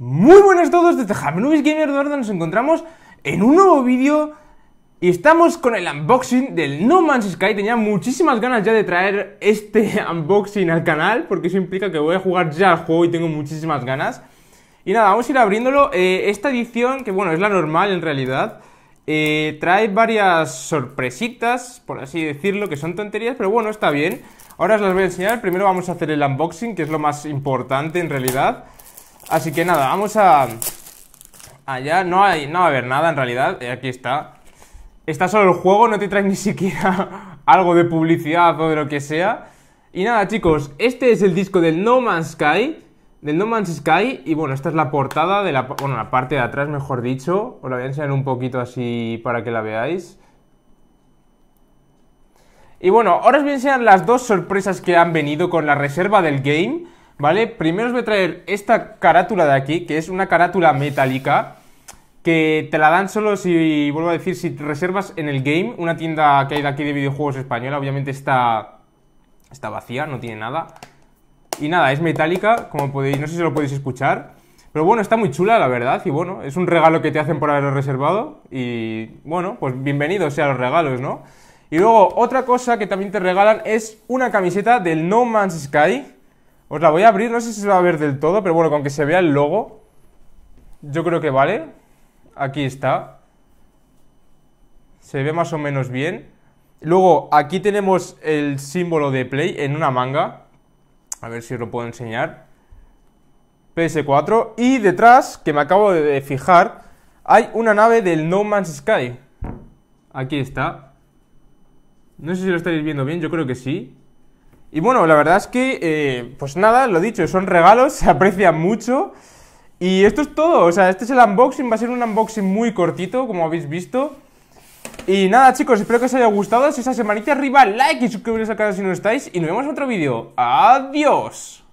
Muy buenas a todos, desde Jameluvis Gamer Eduardo nos encontramos en un nuevo vídeo y estamos con el unboxing del No Man's Sky. Tenía muchísimas ganas ya de traer este unboxing al canal porque eso implica que voy a jugar ya al juego y tengo muchísimas ganas. Y nada, vamos a ir abriéndolo. Eh, esta edición, que bueno, es la normal en realidad, eh, trae varias sorpresitas, por así decirlo, que son tonterías, pero bueno, está bien. Ahora os las voy a enseñar. Primero vamos a hacer el unboxing, que es lo más importante en realidad. Así que nada, vamos a... Allá no, hay, no va a haber nada en realidad, eh, aquí está. Está solo el juego, no te trae ni siquiera algo de publicidad o de lo que sea. Y nada chicos, este es el disco del No Man's Sky del No Man's Sky y bueno, esta es la portada de la, bueno, la parte de atrás, mejor dicho. Os la voy a enseñar un poquito así para que la veáis. Y bueno, ahora os voy a enseñar las dos sorpresas que han venido con la reserva del game ¿vale? Primero os voy a traer esta carátula de aquí, que es una carátula metálica, que te la dan solo si, vuelvo a decir, si reservas en el game, una tienda que hay de aquí de videojuegos española, obviamente está, está vacía, no tiene nada. Y nada, es metálica, como podéis, no sé si lo podéis escuchar. Pero bueno, está muy chula, la verdad, y bueno, es un regalo que te hacen por haberlo reservado. Y bueno, pues bienvenidos sean los regalos, ¿no? Y luego, otra cosa que también te regalan es una camiseta del No Man's Sky, os la voy a abrir, no sé si se va a ver del todo, pero bueno, con que se vea el logo, yo creo que vale. Aquí está. Se ve más o menos bien. Luego, aquí tenemos el símbolo de Play en una manga. A ver si os lo puedo enseñar. PS4. Y detrás, que me acabo de fijar, hay una nave del No Man's Sky. Aquí está. No sé si lo estáis viendo bien, yo creo que sí. Y bueno, la verdad es que, eh, pues nada, lo dicho, son regalos, se aprecia mucho. Y esto es todo, o sea, este es el unboxing, va a ser un unboxing muy cortito, como habéis visto. Y nada chicos, espero que os haya gustado, si os semanita arriba, like y suscribiros al canal si no estáis, y nos vemos en otro vídeo. ¡Adiós!